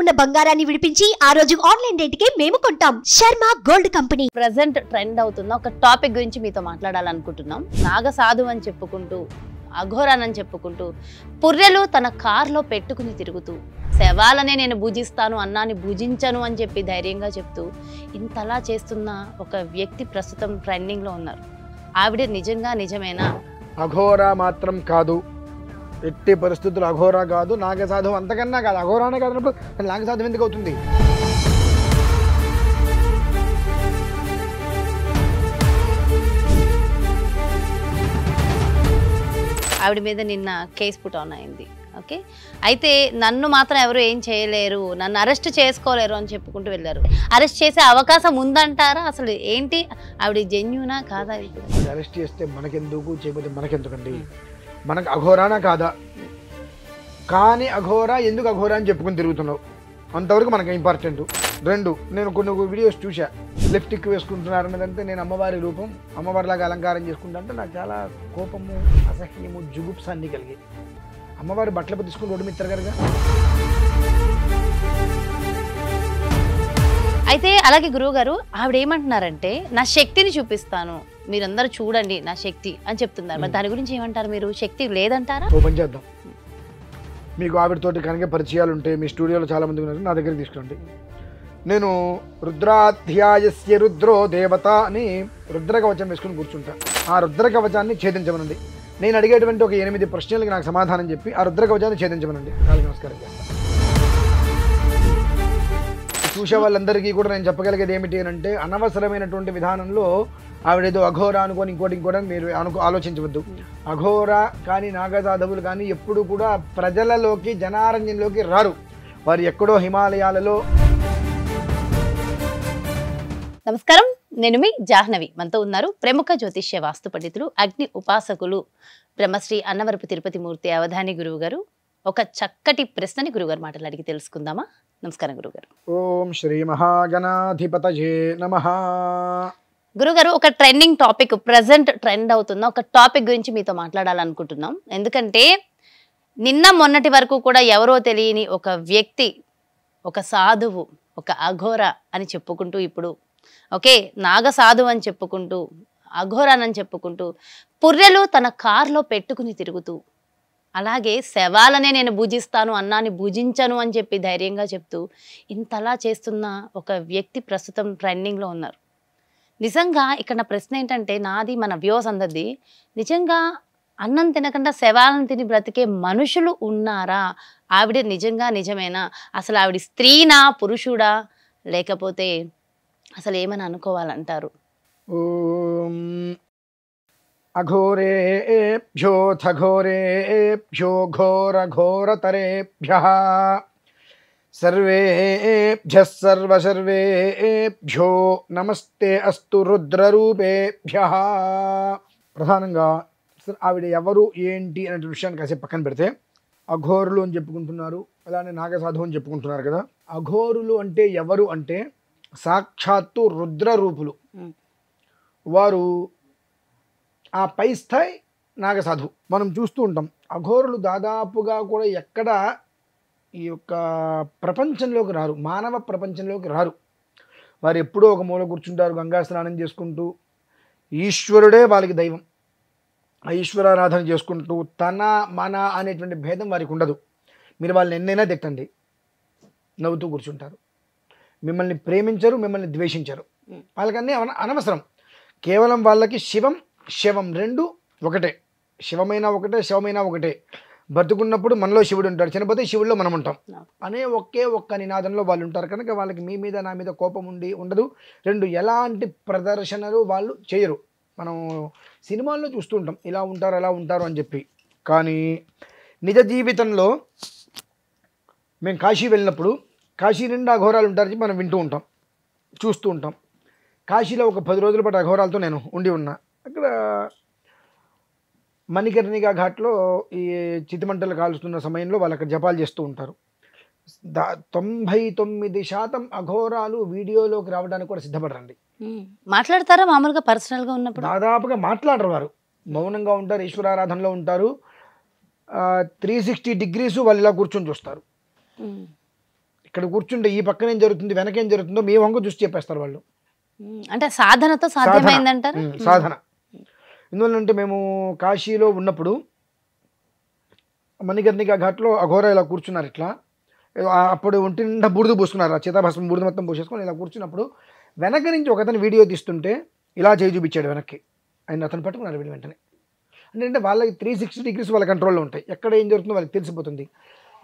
ఉన్న బంగారాన్ని విడిపించి ఆ రోజు ఆన్లైన్ రేటుకే మేము కొంటాం Sharma gold company present trend అవుతున్న ఒక టాపిక్ గురించి మీతో మాట్లాడాలనుకుంటున్నాం నాగ సాధు అని చెప్పుకుంటూ అఘోరానని చెప్పుకుంటూ పుర్రెలు తన కారులో పెట్టుకుని తిరుగుతూ శవాలనే నేను భుజిస్తాను అన్నాన్ని భుజించను అని చెప్పి ధైర్యంగా చెప్తూ ఇంతలా చేస్తున్న ఒక వ్యక్తి ప్రస్తుతం ట్రెండింగ్లో ఉన్నారు ఆవిడ నిజంగా నిజమేనా అఘోరా మాత్రం కాదు ఎట్టి పరిస్థితులు అఘోరా కాదు నాగసాధం అంతకన్నా కాదు అఘోరానే కాదన్నప్పుడు నాగసాధం ఎందుకు అవుతుంది ఆవిడ మీద నిన్న కేసు పుట్ ఆన్ అయింది ఓకే అయితే నన్ను మాత్రం ఎవరు ఏం చేయలేరు నన్ను అరెస్ట్ చేసుకోలేరు అని చెప్పుకుంటూ వెళ్ళారు అరెస్ట్ చేసే అవకాశం ఉందంటారా అసలు ఏంటి ఆవిడ జెన్యునా కాదా అరెస్ట్ చేస్తే మనకెందుకు చేయకపోతే మనకెందుకండి మనకు అఘోరానా కాదా కానీ అఘోరా ఎందుకు అఘోరా అని చెప్పుకుని తిరుగుతున్నావు అంతవరకు మనకు ఇంపార్టెంట్ రెండు నేను కొన్ని వీడియోస్ చూసా లిప్టిక్ వేసుకుంటున్నారు అన్నదంటే నేను అమ్మవారి రూపం అమ్మవారిలాగా అలంకారం చేసుకుంటానంటే నాకు చాలా కోపము అసహ్యము అన్ని కలిగి అమ్మవారి బట్టలు తీసుకుని రోడ్డు మీద తిరగరుగా అయితే అలాగే గురువు గారు ఆవిడ ఏమంటున్నారంటే నా శక్తిని చూపిస్తాను మీరందరూ చూడండి నా శక్తి అని చెప్తున్నారు మరి దాని గురించి ఏమంటారు మీరు శక్తి లేదంటారా ఓపెన్ చేద్దాం మీకు ఆవిడతోటి కనుక పరిచయాలు ఉంటే మీ స్టూడియోలో చాలా మంది ఉన్నారు నా దగ్గర తీసుకోండి నేను రుద్రాధ్యాయస్య రుద్రో దేవత అని రుద్రకవచం వేసుకుని కూర్చుంటా ఆ రుద్రకవచాన్ని ఛేదించమనండి నేను అడిగేటువంటి ఒక ఎనిమిది ప్రశ్నలకు నాకు సమాధానం చెప్పి ఆ రుద్రకవచాన్ని ఛేదించమనండి నమస్కారం చేస్తాను చూసే వాళ్ళందరికీ కూడా నేను చెప్పగలిగేది ఏమిటి అని అంటే అనవసరమైనటువంటి విధానంలో ఆవిడేదో అఘోర అనుకొని ఇంకోటి ఇంకోటి మీరు అనుకో ఆలోచించవద్దు అఘోర కానీ నాగజాధవులు కానీ ఎప్పుడు కూడా ప్రజలలోకి జనారంజంలోకి రారు వారు ఎక్కడో హిమాలయాలలో నమస్కారం నేను మీ జాహ్నవి మనతో ఉన్నారు ప్రముఖ జ్యోతిష్య వాస్తు పండితులు అగ్ని ఉపాసకులు బ్రహ్మశ్రీ అన్నవరపు తిరుపతి మూర్తి అవధాని గురువు గారు ఒక చక్కటి ప్రశ్నని గురుగారు మాటలు అడిగి తెలుసుకుందామా నమస్కారం గురుగారు ఓం శ్రీ మహాగణాధిపత గురుగారు ఒక ట్రెండింగ్ టాపిక్ ప్రజెంట్ ట్రెండ్ అవుతున్న ఒక టాపిక్ గురించి మీతో మాట్లాడాలనుకుంటున్నాం ఎందుకంటే నిన్న మొన్నటి వరకు కూడా ఎవరో తెలియని ఒక వ్యక్తి ఒక సాధువు ఒక అఘోర అని చెప్పుకుంటూ ఇప్పుడు ఓకే నాగ సాధువు అని చెప్పుకుంటూ అఘోరానని చెప్పుకుంటూ పుర్రెలు తన కారులో పెట్టుకుని తిరుగుతూ అలాగే శవాలనే నేను భూజిస్తాను అన్నాన్ని భూజించను అని చెప్పి ధైర్యంగా చెప్తూ ఇంతలా చేస్తున్న ఒక వ్యక్తి ప్రస్తుతం ట్రెండింగ్లో ఉన్నారు నిజంగా ఇక్కడ నా ప్రశ్న ఏంటంటే నాది మన వ్యూస్ అందది నిజంగా అన్నం తినకుండా శవాలను తిని బ్రతికే మనుషులు ఉన్నారా ఆవిడ నిజంగా నిజమేనా అసలు ఆవిడ స్త్రీనా పురుషుడా లేకపోతే అసలు ఏమని అనుకోవాలంటారు అఘోరేభ్యోథ ఘోరేభ్యో घोरघोरतरेभ्यः सर्वेभ्यः सर्वसर्वेभ्यो నమస్తే అస్తు రుద్రరూపేభ్యः ప్రధానంగా ఆవిడ ఎవరు ఏంటి అనే విషయాన్ని కాసేపు పక్కన పెడితే అఘోరులు అని చెప్పుకుంటున్నారు అలానే నాగసాధువు అని చెప్పుకుంటున్నారు కదా అఘోరులు అంటే ఎవరు అంటే సాక్షాత్తు రుద్రరూపులు వారు ఆ పై స్థాయి నాగసాధు మనం చూస్తూ ఉంటాం అఘోరులు దాదాపుగా కూడా ఎక్కడ ఈ యొక్క ప్రపంచంలోకి రారు మానవ ప్రపంచంలోకి రారు వారు ఎప్పుడూ ఒక మూల కూర్చుంటారు గంగా స్నానం చేసుకుంటూ ఈశ్వరుడే వాళ్ళకి దైవం ఈశ్వరారాధన చేసుకుంటూ తన మన అనేటువంటి భేదం వారికి ఉండదు మీరు వాళ్ళని ఎన్నైనా తిట్టండి నవ్వుతూ కూర్చుంటారు మిమ్మల్ని ప్రేమించరు మిమ్మల్ని ద్వేషించరు వాళ్ళకన్నీ అనవసరం కేవలం వాళ్ళకి శివం శివం రెండు ఒకటే శివమైనా ఒకటే శివమైనా ఒకటే బ్రతుకున్నప్పుడు మనలో శివుడు ఉంటాడు చనిపోతే శివుడిలో మనం ఉంటాం అనే ఒకే ఒక్క నినాదంలో వాళ్ళు ఉంటారు కనుక వాళ్ళకి మీ మీద నా మీద కోపం ఉండి ఉండదు రెండు ఎలాంటి ప్రదర్శనలు వాళ్ళు చేయరు మనం సినిమాల్లో చూస్తుంటాం ఇలా ఉంటారు అలా ఉంటారు అని చెప్పి కానీ నిజ జీవితంలో మేము కాశీ వెళ్ళినప్పుడు కాశీ నిండా అఘోరాలు ఉంటారని మనం వింటూ ఉంటాం చూస్తూ ఉంటాం కాశీలో ఒక పది రోజుల పాటు అఘోరాలతో నేను ఉండి ఉన్నా అక్కడ మణికర్ణిగా ఘాట్లో ఈ చితిమంటలు కాలుస్తున్న సమయంలో వాళ్ళు అక్కడ జపాలు చేస్తూ ఉంటారు దా తొంభై తొమ్మిది శాతం అఘోరాలు వీడియోలోకి రావడానికి కూడా సిద్ధపడరండి మాట్లాడతారా మామూలుగా పర్సనల్గా ఉన్నప్పుడు దాదాపుగా మాట్లాడరు వారు మౌనంగా ఉంటారు ఈశ్వరారాధనలో ఉంటారు త్రీ సిక్స్టీ డిగ్రీస్ వాళ్ళు ఇలా కూర్చొని చూస్తారు ఇక్కడ కూర్చుంటే ఈ పక్కన ఏం జరుగుతుంది వెనకేం జరుగుతుందో మీ వంక చూసి చెప్పేస్తారు వాళ్ళు అంటే సాధనతో సాధ్యమైందంటారు సాధన ఎందువల్లంటే మేము కాశీలో ఉన్నప్పుడు మణికర్ణిక ఘాట్లో అఘోర ఇలా కూర్చున్నారు ఇట్లా అప్పుడు ఒంటి నిండా బూడిద పోసుకున్నారు ఆ చేతాభాసం బురుదు మొత్తం పోసేసుకొని ఇలా కూర్చున్నప్పుడు వెనక నుంచి ఒకతను వీడియో తీస్తుంటే ఇలా చేయి చూపించాడు వెనక్కి ఆయన అతను పట్టుకున్నారు వీళ్ళు వెంటనే అంటే వాళ్ళకి త్రీ సిక్స్టీ డిగ్రీస్ వాళ్ళ కంట్రోల్లో ఉంటాయి ఎక్కడ ఏం జరుగుతుందో వాళ్ళకి తెలిసిపోతుంది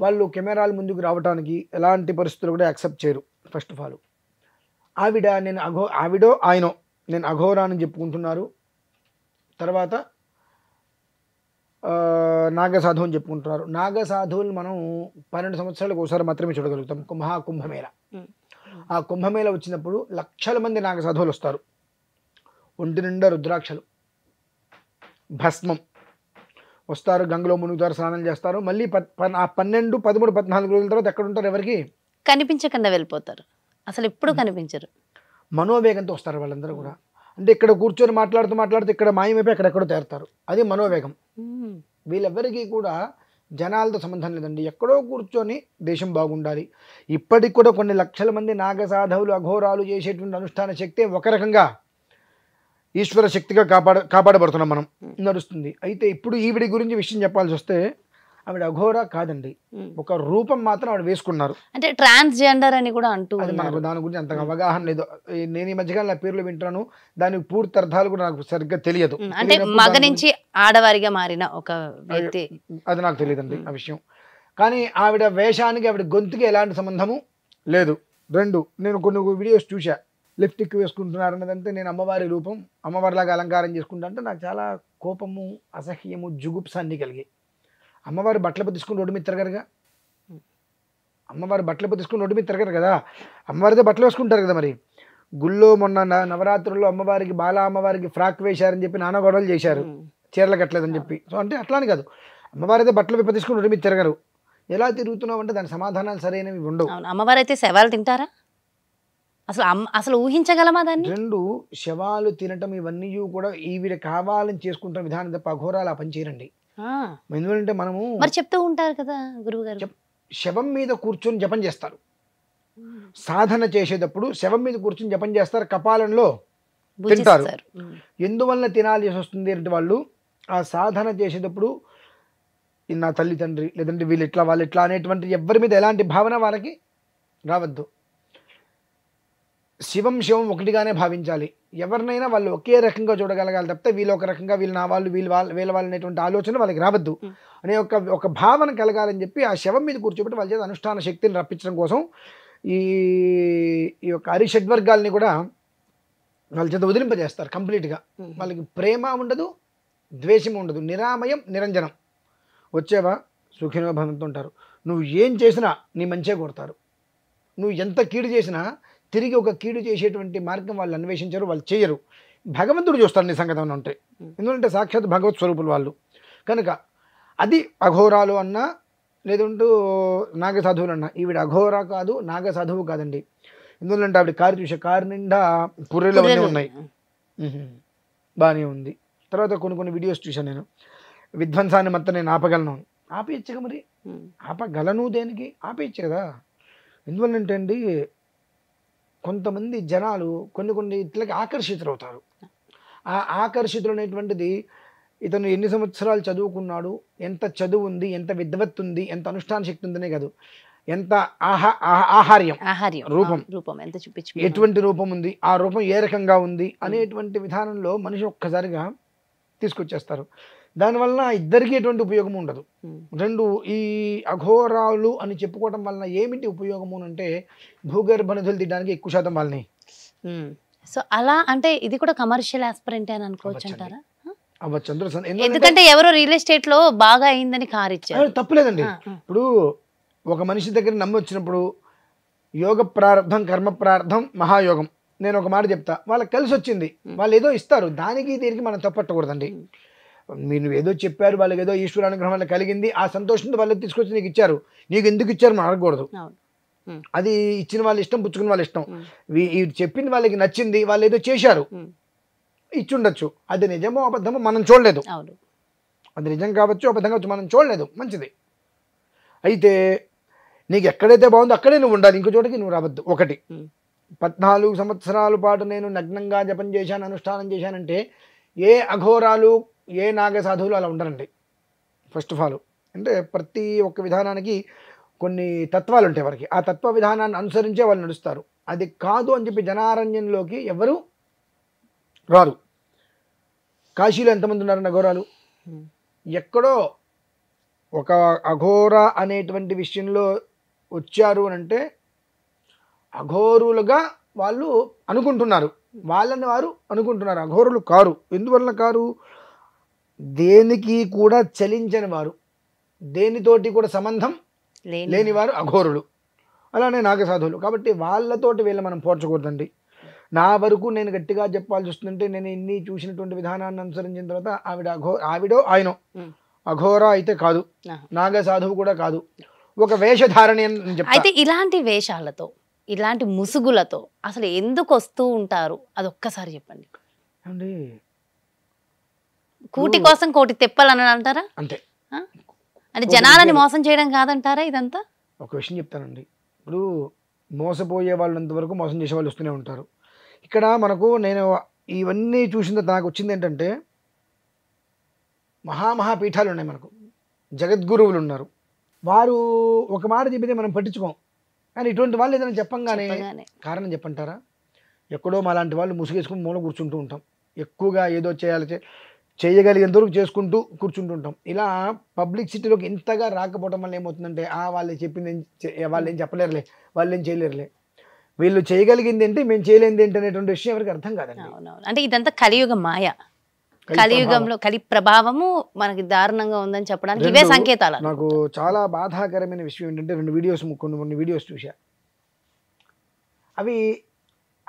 వాళ్ళు కెమెరాలు ముందుకు రావడానికి ఎలాంటి పరిస్థితులు కూడా యాక్సెప్ట్ చేయరు ఫస్ట్ ఆఫ్ ఆల్ ఆవిడ నేను అఘో ఆవిడో ఆయనో నేను అఘోరా అని చెప్పుకుంటున్నారు తర్వాత నాగసాధువు అని చెప్పుకుంటున్నారు నాగసాధువులు మనం పన్నెండు సంవత్సరాలకు ఒకసారి మాత్రమే చూడగలుగుతాం మహా కుంభమేళ ఆ కుంభమేళ వచ్చినప్పుడు లక్షల మంది నాగసాధువులు వస్తారు ఒంటి నిండా రుద్రాక్షలు భస్మం వస్తారు గంగలో మునుగుతారు స్నానం చేస్తారు మళ్ళీ ఆ పన్నెండు పదమూడు పద్నాలుగు రోజుల తర్వాత ఎక్కడ ఉంటారు ఎవరికి కనిపించకుండా వెళ్ళిపోతారు అసలు ఎప్పుడు కనిపించరు మనోవేగంతో వస్తారు వాళ్ళందరూ కూడా అంటే ఇక్కడ కూర్చొని మాట్లాడుతూ మాట్లాడుతూ ఇక్కడ మాయమైపోయి అక్కడెక్కడో తేరుతారు అది మనోవేగం వీళ్ళెవ్వరికీ కూడా జనాలతో సంబంధం లేదండి ఎక్కడో కూర్చొని దేశం బాగుండాలి ఇప్పటికి కూడా కొన్ని లక్షల మంది నాగసాధవులు అఘోరాలు చేసేటువంటి అనుష్ఠాన శక్తి ఒక రకంగా ఈశ్వర శక్తిగా కాపాడ కాపాడబడుతున్నాం మనం నడుస్తుంది అయితే ఇప్పుడు ఈవిడి గురించి విషయం చెప్పాల్సి వస్తే ఆవిడ అఘోరా కాదండి ఒక రూపం మాత్రం ఆవిడ వేసుకున్నారు అంటే ట్రాన్స్ జెండర్ అని కూడా అంటూ మనకు దాని గురించి అంతగా అవగాహన లేదు నేను ఈ మధ్యకాలం పేర్లు వింటాను దాని పూర్తి అర్థాలు కూడా నాకు సరిగ్గా తెలియదు అంటే మగ నుంచి ఆడవారిగా మారిన ఒక వ్యక్తి అది నాకు తెలియదు అండి ఆ విషయం కానీ ఆవిడ వేషానికి ఆవిడ గొంతుకి ఎలాంటి సంబంధము లేదు రెండు నేను కొన్ని వీడియోస్ చూసా లిప్టిక్ వేసుకుంటున్నారు అన్నదంటే నేను అమ్మవారి రూపం అమ్మవారిలాగా అలంకారం చేసుకుంటా అంటే నాకు చాలా కోపము అసహ్యము జుగుప్సాన్ని కలిగాయి అమ్మవారు బట్టలు తీసుకుని రోడ్డు మీద తిరగరుగా అమ్మవారు బట్టలు పొద్దుకుని రోడ్డు మీద తిరగరు కదా అమ్మవారితో బట్టలు వేసుకుంటారు కదా మరి గుళ్ళో మొన్న నవరాత్రుల్లో అమ్మవారికి బాల అమ్మవారికి ఫ్రాక్ వేశారని చెప్పి నానా గొడవలు చేశారు చీరలు కట్టలేదని చెప్పి సో అంటే అట్లానే కాదు అమ్మవారు అయితే బట్టలు విప్ప తీసుకుని రోడ్డు మీద తిరగరు ఎలా తిరుగుతున్నావు అంటే దాని సమాధానాలు సరైనవి ఉండవు అమ్మవారు అయితే శవాలు తింటారా అసలు అసలు ఊహించగలమా దాన్ని రెండు శవాలు తినటం ఇవన్నీ కూడా ఈవిడ కావాలని చేసుకుంటున్న విధానం తప్ప అఘోరాలు ఆ పని చేయరండి ఎందుకంటే మనము మరి చెప్తూ ఉంటారు కదా గారు శవం మీద కూర్చొని జపం చేస్తారు సాధన చేసేటప్పుడు శవం మీద కూర్చొని జపం చేస్తారు కపాలంలో తింటారు ఎందువల్ల తినాల్సి వస్తుంది అంటే వాళ్ళు ఆ సాధన చేసేటప్పుడు నా తల్లిదండ్రి లేదంటే వీళ్ళు ఇట్లా వాళ్ళు ఇట్లా అనేటువంటి ఎవరి మీద ఎలాంటి భావన వాళ్ళకి రావద్దు శివం శివం ఒకటిగానే భావించాలి ఎవరినైనా వాళ్ళు ఒకే రకంగా చూడగలగాలి తప్పితే వీళ్ళు ఒక రకంగా వీళ్ళు నా వాళ్ళు వీళ్ళు వాళ్ళు వీళ్ళ వాళ్ళు అనేటువంటి ఆలోచన వాళ్ళకి రావద్దు అనే ఒక ఒక భావన కలగాలని చెప్పి ఆ శవం మీద కూర్చోబెట్టి వాళ్ళ చేత అనుష్ఠాన శక్తిని రప్పించడం కోసం ఈ ఈ యొక్క అరిషడ్వర్గాల్ని కూడా వాళ్ళ చేత వదిలింపజేస్తారు కంప్లీట్గా వాళ్ళకి ప్రేమ ఉండదు ద్వేషం ఉండదు నిరామయం నిరంజనం వచ్చేవా సుఖినోభవంతో ఉంటారు నువ్వు ఏం చేసినా నీ మంచిగా కొడతారు నువ్వు ఎంత కీడు చేసినా తిరిగి ఒక కీడు చేసేటువంటి మార్గం వాళ్ళు అన్వేషించరు వాళ్ళు చేయరు భగవంతుడు చూస్తారు నీ సంగతం ఉంటే ఎందుకంటే సాక్షాత్ భగవత్ స్వరూపులు వాళ్ళు కనుక అది అఘోరాలు అన్నా లేదంటూ నాగ సాధువులు అన్నా ఈవిడ అఘోరా కాదు నాగ సాధువు కాదండి ఎందుకంటే ఆవిడ కారు చూసే కారు నిండా పుర్రెలు ఉన్నాయి బాగానే ఉంది తర్వాత కొన్ని కొన్ని వీడియోస్ చూశాను నేను విధ్వంసాన్ని మొత్తం నేను ఆపగలను ఆపేయచ్చు మరి ఆపగలను దేనికి ఆపేయచ్చు కదా ఎందువల్లంటే అండి కొంతమంది జనాలు కొన్ని కొన్ని ఇట్లకి ఆకర్షితులవుతారు ఆ ఆకర్షితులు అనేటువంటిది ఇతను ఎన్ని సంవత్సరాలు చదువుకున్నాడు ఎంత చదువు ఉంది ఎంత విద్వత్తు ఉంది ఎంత అనుష్ఠాన శక్తి ఉందనే కాదు ఎంత ఆహా ఆహార్యం ఆహార్యం రూపం రూపం ఎంత చూపించు ఎటువంటి రూపం ఉంది ఆ రూపం ఏ రకంగా ఉంది అనేటువంటి విధానంలో మనిషి ఒక్కసారిగా తీసుకొచ్చేస్తారు దానివల్ల ఇద్దరికీ ఎటువంటి ఉపయోగం ఉండదు రెండు ఈ అఘోరాలు అని చెప్పుకోవటం వలన ఏమిటి ఉపయోగము అంటే భూగర్భ నిధులు తీయడానికి ఎక్కువ శాతం వాళ్ళని సో అలా అంటే ఇది కూడా కమర్షియల్ ఆస్పరెంట్ అని అనుకోవచ్చు అంటారా ఎందుకంటే ఎవరో రియల్ ఎస్టేట్ లో బాగా అయిందని కారు ఇచ్చారు తప్పులేదండి ఇప్పుడు ఒక మనిషి దగ్గర నమ్మి వచ్చినప్పుడు యోగ ప్రార్థం కర్మ ప్రార్థం మహాయోగం నేను ఒక మాట చెప్తా వాళ్ళకి కలిసి వచ్చింది వాళ్ళు ఏదో ఇస్తారు దానికి దీనికి మనం తప్పట్టకూడదండి మీరు ఏదో చెప్పారు వాళ్ళకి ఏదో ఈశ్వరానుగ్రహం కలిగింది ఆ సంతోషంతో వాళ్ళు తీసుకొచ్చి నీకు ఇచ్చారు నీకు ఎందుకు ఇచ్చారు మనం అడగకూడదు అది ఇచ్చిన వాళ్ళ ఇష్టం పుచ్చుకున్న వాళ్ళ ఇష్టం చెప్పింది వాళ్ళకి నచ్చింది వాళ్ళు ఏదో చేశారు ఇచ్చుండొచ్చు అది నిజమో అబద్ధమో మనం చూడలేదు అది నిజం కావచ్చు అబద్ధం కావచ్చు మనం చూడలేదు మంచిది అయితే నీకు ఎక్కడైతే బాగుందో అక్కడే నువ్వు ఉండాలి ఇంకో చోటకి నువ్వు రావద్దు ఒకటి పద్నాలుగు సంవత్సరాల పాటు నేను నగ్నంగా జపం చేశాను అనుష్ఠానం చేశానంటే ఏ అఘోరాలు ఏ నాగ సాధువులు అలా ఉండరండి ఫస్ట్ ఆఫ్ ఆల్ అంటే ప్రతి ఒక్క విధానానికి కొన్ని తత్వాలు ఉంటాయి వారికి ఆ తత్వ విధానాన్ని అనుసరించే వాళ్ళు నడుస్తారు అది కాదు అని చెప్పి జనారణ్యంలోకి ఎవరు రారు కాశీలో ఎంతమంది ఉన్నారన్న అఘోరాలు ఎక్కడో ఒక అఘోర అనేటువంటి విషయంలో వచ్చారు అని అంటే అఘోరులుగా వాళ్ళు అనుకుంటున్నారు వాళ్ళని వారు అనుకుంటున్నారు అఘోరులు కారు ఎందువల్ల కారు దేనికి కూడా చలించని వారు దేనితోటి కూడా సంబంధం లేనివారు అఘోరుడు అలానే నాగసాధువులు కాబట్టి వాళ్ళతోటి వీళ్ళు మనం పోర్చకూడదండి నా వరకు నేను గట్టిగా చెప్పాల్సి వస్తుందంటే నేను ఇన్ని చూసినటువంటి విధానాన్ని అనుసరించిన తర్వాత ఆవిడ అఘో ఆవిడో ఆయనో అఘోర అయితే కాదు నాగసాధువు కూడా కాదు ఒక వేషధారణి అయితే ఇలాంటి వేషాలతో ఇలాంటి ముసుగులతో అసలు ఎందుకు వస్తూ ఉంటారు అది ఒక్కసారి చెప్పండి కూటి కోసం కోటి తెప్పాలని అంటారా అంతే అంటే జనాలని మోసం చేయడం కాదంటారా ఇదంతా ఒక విషయం చెప్తానండి ఇప్పుడు మోసపోయే వాళ్ళంత వరకు మోసం చేసే వాళ్ళు వస్తూనే ఉంటారు ఇక్కడ మనకు నేను ఇవన్నీ చూసిన నాకు వచ్చింది ఏంటంటే మహామహాపీఠాలు ఉన్నాయి మనకు జగద్గురువులు ఉన్నారు వారు ఒక మాట చెప్పితే మనం పట్టించుకోం కానీ ఇటువంటి వాళ్ళు ఏదైనా చెప్పంగానే కారణం చెప్పంటారా ఎక్కడో మా లాంటి వాళ్ళు ముసుగేసుకుని మూల కూర్చుంటూ ఉంటాం ఎక్కువగా ఏదో చేయాలి చేయగలిగేంతవరకు చేసుకుంటూ కూర్చుంటుంటాం ఇలా పబ్లిక్ సిటీలోకి ఇంతగా రాకపోవడం వల్ల ఏమవుతుందంటే ఆ వాళ్ళు చెప్పింది వాళ్ళు ఏం చెప్పలేరులే వాళ్ళు ఏం చేయలేరులే వీళ్ళు చేయగలిగింది ఏంటి మేము చేయలేంది ఏంటి అనేటువంటి విషయం ఎవరికి అర్థం కాదండి అంటే ఇదంతా కలియుగ మాయ కలియుగంలో కలి ప్రభావము మనకి దారుణంగా ఉందని చెప్పడానికి ఇవే సంకేతాలు నాకు చాలా బాధాకరమైన విషయం ఏంటంటే రెండు వీడియోస్ కొన్ని కొన్ని వీడియోస్ చూసా అవి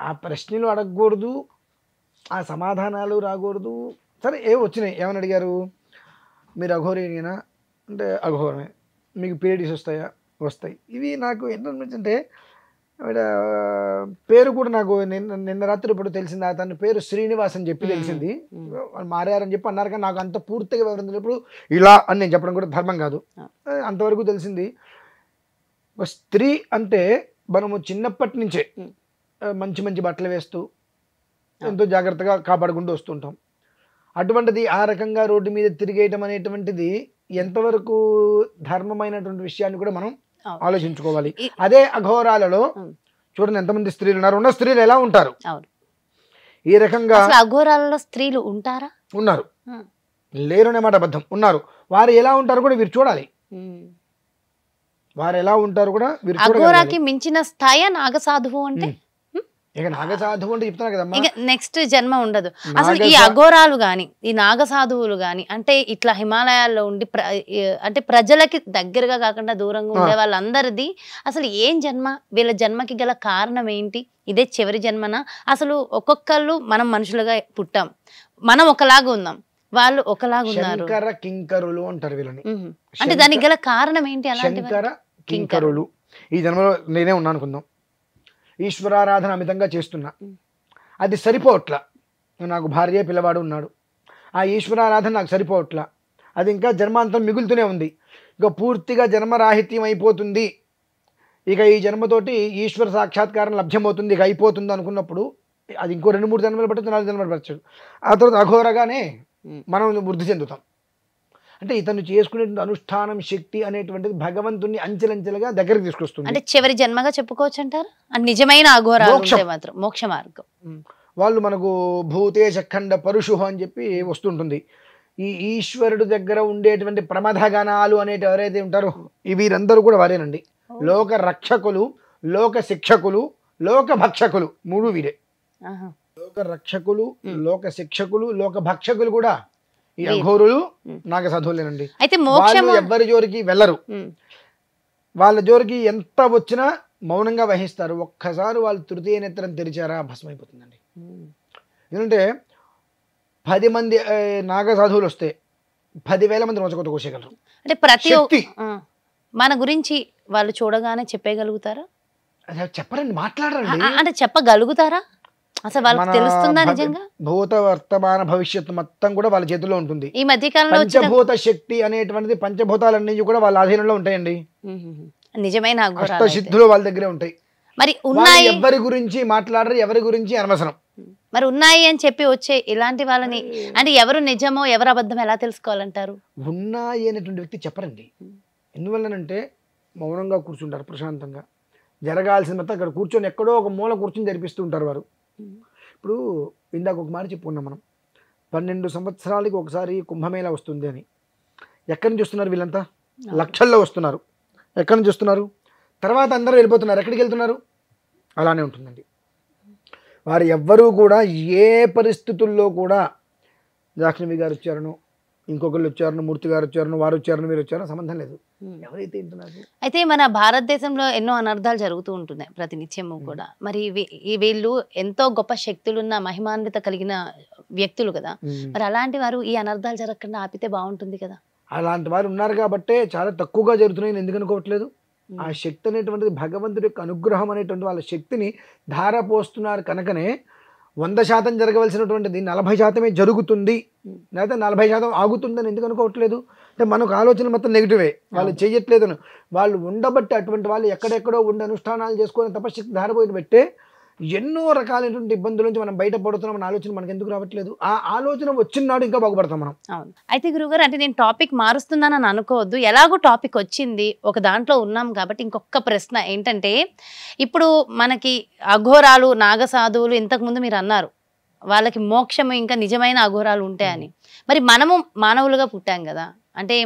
ఆ ప్రశ్నలు అడగకూడదు ఆ సమాధానాలు రాకూడదు సరే ఏ వచ్చినాయి ఏమని అడిగారు మీరు అఘోరేనా అంటే అఘోరమే మీకు పీరియడ్స్ వస్తాయా వస్తాయి ఇవి నాకు ఏంటనిపించంటే పేరు కూడా నాకు నిన్న రాత్రి ఇప్పుడు తెలిసింది అతని పేరు శ్రీనివాస్ అని చెప్పి తెలిసింది మారారని చెప్పి అన్నారు కానీ నాకు అంత పూర్తిగా వివరం ఇప్పుడు ఇలా అని నేను చెప్పడం కూడా ధర్మం కాదు అంతవరకు తెలిసింది స్త్రీ అంటే మనము చిన్నప్పటి నుంచే మంచి మంచి బట్టలు వేస్తూ ఎంతో జాగ్రత్తగా కాపాడుకుంటూ వస్తుంటాం అటువంటిది ఆ రకంగా రోడ్డు మీద తిరిగేయటం అనేటువంటిది ఎంతవరకు ధర్మమైనటువంటి విషయాన్ని కూడా మనం ఆలోచించుకోవాలి అదే అఘోరాలలో చూడండి ఎంతమంది స్త్రీలు ఉన్నారు ఉన్న స్త్రీలు ఎలా ఉంటారు ఈ రకంగా అఘోరాలలో స్త్రీలు ఉంటారా ఉన్నారు లేరు మాట అబద్ధం ఉన్నారు వారు ఎలా ఉంటారు కూడా వీరు చూడాలి వారు ఎలా ఉంటారు కూడా అఘోరాకి మించిన స్థాయి నాగసాధువు అంటే నెక్స్ట్ జన్మ ఉండదు అసలు ఈ అఘోరాలు గాని ఈ నాగసాధువులు గాని అంటే ఇట్లా హిమాలయాల్లో ఉండి అంటే ప్రజలకి దగ్గరగా కాకుండా దూరంగా ఉండే వాళ్ళందరిది అసలు ఏం జన్మ వీళ్ళ జన్మకి గల కారణం ఏంటి ఇదే చివరి జన్మన అసలు ఒక్కొక్కళ్ళు మనం మనుషులుగా పుట్టాం మనం ఒకలాగా ఉన్నాం వాళ్ళు ఒకలాగా ఉన్నారు కింకరులు అంటారు అంటే దానికి గల కారణం ఏంటి అలాంటి ఈ జన్మలో నేనే ఉన్నా అనుకుందాం ఈశ్వరారాధన అమితంగా చేస్తున్నా అది సరిపోవట్ల నాకు భార్య పిల్లవాడు ఉన్నాడు ఆ ఈశ్వరారాధన నాకు సరిపోవట్ల అది ఇంకా జన్మాంతం మిగులుతూనే ఉంది ఇక పూర్తిగా జన్మరాహిత్యం అయిపోతుంది ఇక ఈ జన్మతోటి ఈశ్వర సాక్షాత్కారం లభ్యమవుతుంది ఇక అయిపోతుంది అనుకున్నప్పుడు అది ఇంకో రెండు మూడు జన్మలు పట్టచ్చు నాలుగు జన్మలు పట్టచ్చు ఆ తర్వాత అఘోరగానే మనం వృద్ధి చెందుతాం అంటే ఇతను చేసుకునే అనుష్ఠానం శక్తి అనేటువంటిది భగవంతుని అంచెలంచెలుగా దగ్గరికి తీసుకొస్తుంది అంటే చివరి జన్మగా చెప్పుకోవచ్చు అంటారు నిజమైన మాత్రం మోక్ష మార్గం వాళ్ళు మనకు భూతే ఖండ పరుషుహ అని చెప్పి వస్తుంటుంది ఈ ఈశ్వరుడు దగ్గర ఉండేటువంటి ప్రమథగణాలు అనేటి ఎవరైతే ఉంటారో వీరందరూ కూడా వారేనండి లోక రక్షకులు లోక శిక్షకులు లోక భక్షకులు మూడు వీరే లోక రక్షకులు లోక శిక్షకులు లోక భక్షకులు కూడా ఈ అఘోరులు నాగ సాధువులేనండి అయితే మోక్షము ఎవరి జోరికి వెళ్ళరు వాళ్ళ జోరికి ఎంత వచ్చినా మౌనంగా వహిస్తారు ఒక్కసారి వాళ్ళు తృతీయ నేత్రం తెరిచారా భస్మైపోతుందండి ఎందుకంటే పది మంది నాగ సాధువులు వస్తే పదివేల మంది రోజుకొత్త కోసేయగలరు అంటే ప్రతి మన గురించి వాళ్ళు చూడగానే చెప్పేయగలుగుతారా చెప్పరండి మాట్లాడరండి అంటే చెప్పగలుగుతారా అసలు వాళ్ళకి తెలుస్తుందా నిజంగా భూత వర్తమాన భవిష్యత్తు మొత్తం కూడా వాళ్ళ చేతిలో ఉంటుంది ఈ మధ్య కాలంలో పంచభూత శక్తి అనేటువంటిది పంచభూతాలన్నీ కూడా వాళ్ళ ఆధీనంలో ఉంటాయండి నిజమైన సిద్ధులు వాళ్ళ దగ్గరే ఉంటాయి మరి ఉన్నాయి ఎవరి గురించి మాట్లాడరు ఎవరి గురించి అనవసరం మరి ఉన్నాయి అని చెప్పి వచ్చే ఇలాంటి వాళ్ళని అంటే ఎవరు నిజమో ఎవరు అబద్ధం ఎలా తెలుసుకోవాలంటారు ఉన్నాయి అనేటువంటి వ్యక్తి చెప్పరండి ఎందువల్లనంటే మౌనంగా కూర్చుంటారు ప్రశాంతంగా జరగాల్సిన అక్కడ కూర్చొని ఎక్కడో ఒక మూల కూర్చొని జరిపిస్తూ ఉంటారు వారు ఇప్పుడు ఇందాక ఒక మాట చెప్పుకున్నాం మనం పన్నెండు సంవత్సరాలకి ఒకసారి కుంభమేళ వస్తుంది అని ఎక్కడి నుంచి వస్తున్నారు వీళ్ళంతా లక్షల్లో వస్తున్నారు ఎక్కడి నుంచి వస్తున్నారు తర్వాత అందరూ వెళ్ళిపోతున్నారు ఎక్కడికి వెళ్తున్నారు అలానే ఉంటుందండి వారు ఎవ్వరూ కూడా ఏ పరిస్థితుల్లో కూడా జాక్ష్మి గారు వచ్చారనో ఇంకొకళ్ళు వచ్చారు మూర్తి గారు వచ్చారు వారు వచ్చారు మీరు వచ్చారు సంబంధం లేదు hmm. ఎవరైతే అయితే మన భారతదేశంలో ఎన్నో అనర్థాలు జరుగుతూ ఉంటున్నాయి ప్రతినిత్యము hmm. కూడా మరి ఈ వీళ్ళు ఎంతో గొప్ప శక్తులున్న మహిమాన్విత కలిగిన వ్యక్తులు కదా hmm. మరి అలాంటి వారు ఈ అనర్థాలు జరగకుండా ఆపితే బాగుంటుంది కదా అలాంటి వారు ఉన్నారు కాబట్టే చాలా తక్కువగా జరుగుతున్నాయి ఎందుకు అనుకోవట్లేదు ఆ శక్తి అనేటువంటిది భగవంతుడి యొక్క అనుగ్రహం అనేటువంటి వాళ్ళ శక్తిని ధారపోస్తున్నారు కనుకనే వంద శాతం జరగవలసినటువంటిది నలభై శాతమే జరుగుతుంది లేదా నలభై శాతం ఆగుతుందని ఎందుకు అనుకోవట్లేదు అంటే మనకు ఆలోచన మొత్తం నెగిటివే వాళ్ళు చేయట్లేదని వాళ్ళు ఉండబట్టి అటువంటి వాళ్ళు ఎక్కడెక్కడో ఉండి అనుష్ఠానాలు చేసుకొని తపశక్తి ధారపోయి పెట్టే ఎన్నో రకాలైనటువంటి ఇబ్బందుల నుంచి మనం బయటపడుతున్నాం మన ఆలోచన మనకి ఎందుకు రావట్లేదు ఆ ఆలోచన వచ్చినాడు ఇంకా బాగుపడతాం మనం అయితే గురుగారు అంటే నేను టాపిక్ మారుస్తున్నానని అనుకోవద్దు ఎలాగో టాపిక్ వచ్చింది ఒక దాంట్లో ఉన్నాం కాబట్టి ఇంకొక ప్రశ్న ఏంటంటే ఇప్పుడు మనకి అఘోరాలు నాగసాధువులు ఇంతకుముందు మీరు అన్నారు వాళ్ళకి మోక్షం ఇంకా నిజమైన అఘోరాలు ఉంటాయని మరి మనము మానవులుగా పుట్టాం కదా అంటే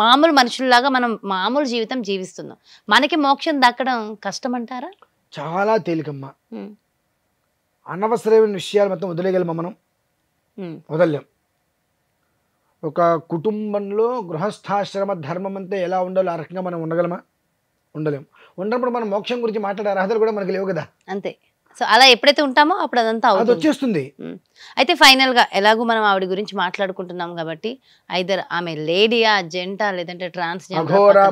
మామూలు మనుషుల్లాగా మనం మామూలు జీవితం జీవిస్తున్నాం మనకి మోక్షం దక్కడం కష్టం అంటారా చాలా తేలికమ్మా అనవసరమైన విషయాలు మొత్తం వదిలేయగలమా మనం వదలలేం ఒక కుటుంబంలో గృహస్థాశ్రమ ధర్మం అంతా ఎలా ఉండాలో ఆ రకంగా మనం ఉండగలమా ఉండలేం ఉండనప్పుడు మనం మోక్షం గురించి మాట్లాడే అర్హతలు కూడా మనకి లేవు కదా అంతే సో అలా ఎప్పుడైతే ఉంటామో అప్పుడు అదంతా అది వచ్చేస్తుంది అయితే ఫైనల్ గా ఎలాగో మనం ఆవిడ గురించి మాట్లాడుకుంటున్నాం కాబట్టి ఐదర్ ఆమె లేడీయా జెంటా లేదంటే ట్రాన్స్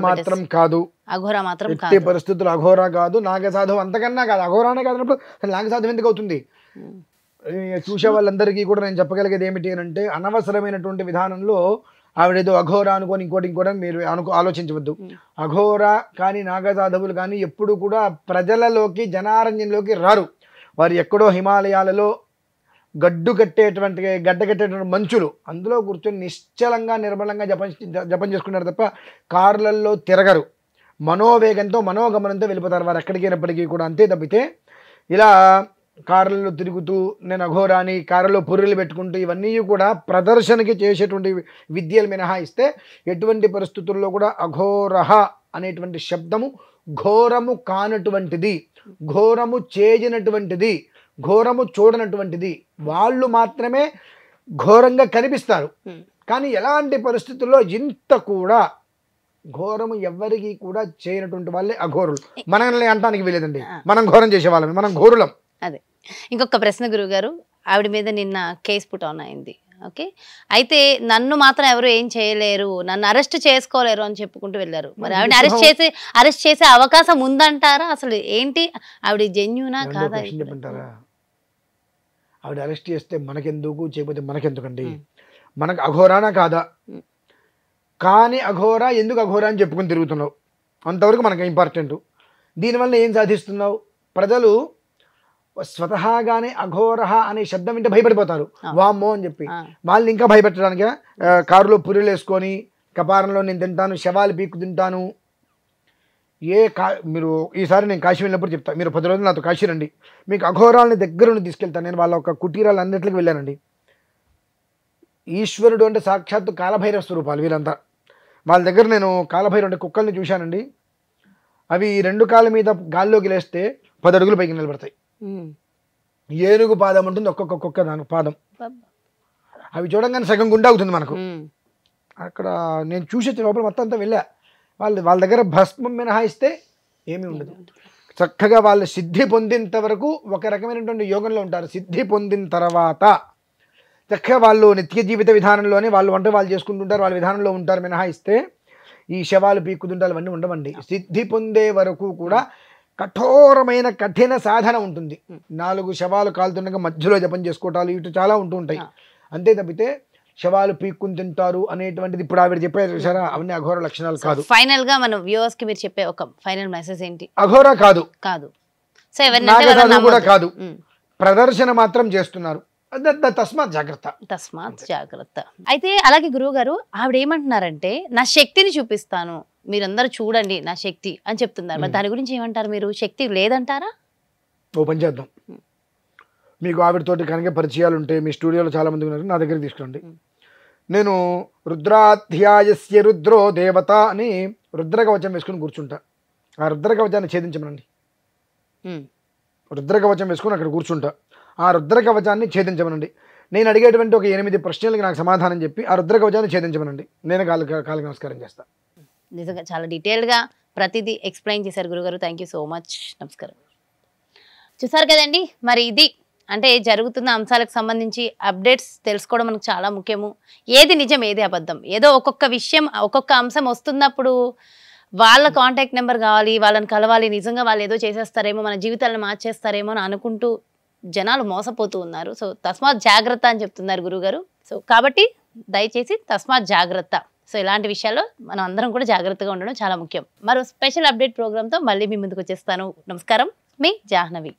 మాత్రం కాదు అఘోరా మాత్రం కాదు పరిస్థితులు అఘోరా కాదు నాగసాధు అంతకన్నా కాదు అఘోరానే కాదు నాగసాధు ఎందుకు అవుతుంది చూసే వాళ్ళందరికీ కూడా నేను చెప్పగలిగేది ఏమిటి అంటే అనవసరమైనటువంటి విధానంలో ఆవిడేదో అఘోర అనుకొని ఇంకోటి ఇంకోటి మీరు అనుకో ఆలోచించవద్దు అఘోర కానీ నాగజాధవులు కానీ ఎప్పుడు కూడా ప్రజలలోకి జనారణ్యంలోకి రారు వారు ఎక్కడో హిమాలయాలలో గడ్డు కట్టేటువంటి గడ్డ కట్టేటువంటి మంచులు అందులో కూర్చొని నిశ్చలంగా నిర్మలంగా జపం జపం చేసుకున్నారు తప్ప కార్లల్లో తిరగరు మనోవేగంతో మనోగమనంతో వెళ్ళిపోతారు వారు ఎక్కడికి అయినప్పటికీ కూడా అంతే తప్పితే ఇలా కారులో తిరుగుతూ నేను అఘోరాని కారులో పుర్రెలు పెట్టుకుంటూ ఇవన్నీ కూడా ప్రదర్శనకి చేసేటువంటి విద్యలు మినహాయిస్తే ఎటువంటి పరిస్థితుల్లో కూడా అఘోరహ అనేటువంటి శబ్దము ఘోరము కానటువంటిది ఘోరము చేజినటువంటిది ఘోరము చూడనటువంటిది వాళ్ళు మాత్రమే ఘోరంగా కనిపిస్తారు కానీ ఎలాంటి పరిస్థితుల్లో ఇంత కూడా ఘోరము ఎవరికి కూడా చేయనటువంటి వాళ్ళే అఘోరులు మనల్ని అంటానికి వీలేదండి మనం ఘోరం చేసే వాళ్ళమే మనం ఘోరులం అదే ఇంకొక ప్రశ్న గురువుగారు ఆవిడ మీద నిన్న కేసు పుట్ ఆన్ అయింది ఓకే అయితే నన్ను మాత్రం ఎవరు ఏం చేయలేరు నన్ను అరెస్ట్ చేసుకోలేరు అని చెప్పుకుంటూ వెళ్ళారు మరి ఆవిడ అరెస్ట్ చేసి అరెస్ట్ చేసే అవకాశం ఉందంటారా అసలు ఏంటి ఆవిడ జెన్యునా కాదా ఆవిడ అరెస్ట్ చేస్తే మనకెందుకు చేయకపోతే మనకెందుకండి మనకు అఘోరానా కాదా కానీ అఘోరా ఎందుకు అఘోరా అని చెప్పుకుని తిరుగుతున్నావు అంతవరకు మనకు ఇంపార్టెంట్ దీనివల్ల ఏం సాధిస్తున్నావు ప్రజలు స్వతహాగానే అఘోరహ అనే శబ్దం వింటే భయపడిపోతారు వామ్మో అని చెప్పి వాళ్ళని ఇంకా భయపెట్టడానికి కారులో పురులు వేసుకొని కపారంలో నేను తింటాను శవాలు పీక్కు తింటాను ఏ కా మీరు ఈసారి నేను కాశీ వెళ్ళినప్పుడు చెప్తా మీరు పది రోజులు నాతో కాశీ రండి మీకు అఘోరాలని దగ్గర నుండి తీసుకెళ్తాను నేను వాళ్ళ ఒక కుటీరాలు అన్నింటికి వెళ్ళానండి ఈశ్వరుడు అంటే సాక్షాత్తు కాలభైరవ స్వరూపాలు వీరంతా వాళ్ళ దగ్గర నేను కాలభైరవ అంటే కుక్కల్ని చూశానండి అవి రెండు కాళ్ళ మీద గాల్లోకి లేస్తే పది అడుగులు పైకి నిలబడతాయి ఏనుగు పాదం ఉంటుంది ఒక్కొక్క ఒక్కొక్క దాని పాదం అవి చూడంగానే సగం గుండె అవుతుంది మనకు అక్కడ నేను చూసే లోపల మొత్తం అంతా వెళ్ళా వాళ్ళు వాళ్ళ దగ్గర భస్మం మినహాయిస్తే ఏమీ ఉండదు చక్కగా వాళ్ళు సిద్ధి పొందినంత వరకు ఒక రకమైనటువంటి యోగంలో ఉంటారు సిద్ధి పొందిన తర్వాత చక్కగా వాళ్ళు నిత్య జీవిత విధానంలోనే వాళ్ళు వంట వాళ్ళు చేసుకుంటుంటారు వాళ్ళ విధానంలో ఉంటారు మినహాయిస్తే ఈ శవాలు పీక్కుతుంటాలు అవన్నీ ఉండవండి సిద్ధి పొందే వరకు కూడా కఠోరమైన కఠిన సాధన ఉంటుంది నాలుగు శవాలు కాలుతుండగా మధ్యలో జపం చేసుకోవటాలు ఇటు చాలా ఉంటూ ఉంటాయి అంతే తప్పితే శవాలు పీక్కుని తింటారు అనేటువంటిది ఇప్పుడు ఆవిడ చెప్పారు చూసారా అవన్నీ అఘోర లక్షణాలు కాదు ఫైనల్ గా మనం వ్యూవర్స్ కి మీరు చెప్పే ఒక ఫైనల్ మెసేజ్ ఏంటి అఘోర కాదు కాదు కూడా కాదు ప్రదర్శన మాత్రం చేస్తున్నారు తస్మాత్ జాగ్రత్త తస్మాత్ జాగ్రత్త అయితే అలాగే గురువు గారు ఆవిడ ఏమంటున్నారంటే నా శక్తిని చూపిస్తాను మీరందరూ చూడండి నా శక్తి అని చెప్తున్నారు దాని గురించి ఏమంటారు మీరు శక్తి లేదంటారా ఓ పని చేద్దాం మీకు ఆవిడతోటి కనుక పరిచయాలు ఉంటే మీ స్టూడియోలో చాలా మంది ఉన్నారు నా దగ్గర తీసుకురండి నేను రుద్రాధ్యాయస్య రుద్రో దేవత అని రుద్రకవచం వేసుకుని కూర్చుంటా ఆ రుద్రకవచాన్ని ఛేదించమనండి రుద్రకవచం వేసుకుని అక్కడ కూర్చుంటా ఆ రుద్ర కవచాన్ని ఛేదించమనండి నేను అడిగేటువంటి ఒక ఎనిమిది ప్రశ్నలకి నాకు సమాధానం చెప్పి ఆ రుద్ర కవచాన్ని ఛేదించమనండి నేను కాలు నమస్కారం చేస్తాను నిజంగా చాలా డీటెయిల్డ్గా ప్రతిదీ ఎక్స్ప్లెయిన్ చేశారు గురుగారు థ్యాంక్ సో మచ్ నమస్కారం చూసారు కదండి మరి ఇది అంటే జరుగుతున్న అంశాలకు సంబంధించి అప్డేట్స్ తెలుసుకోవడం మనకు చాలా ముఖ్యము ఏది నిజం ఏది అబద్ధం ఏదో ఒక్కొక్క విషయం ఒక్కొక్క అంశం వస్తున్నప్పుడు వాళ్ళ కాంటాక్ట్ నెంబర్ కావాలి వాళ్ళని కలవాలి నిజంగా వాళ్ళు ఏదో చేసేస్తారేమో మన జీవితాలను మార్చేస్తారేమో అని అనుకుంటూ జనాలు మోసపోతూ ఉన్నారు సో తస్మాత్ జాగ్రత్త అని చెప్తున్నారు గురుగారు సో కాబట్టి దయచేసి తస్మాత్ జాగ్రత్త సో ఇలాంటి విషయాల్లో మనం అందరం కూడా జాగ్రత్తగా ఉండడం చాలా ముఖ్యం మరో స్పెషల్ అప్డేట్ ప్రోగ్రామ్తో మళ్ళీ మీ ముందుకు వచ్చేస్తాను నమస్కారం మీ జాహ్నవి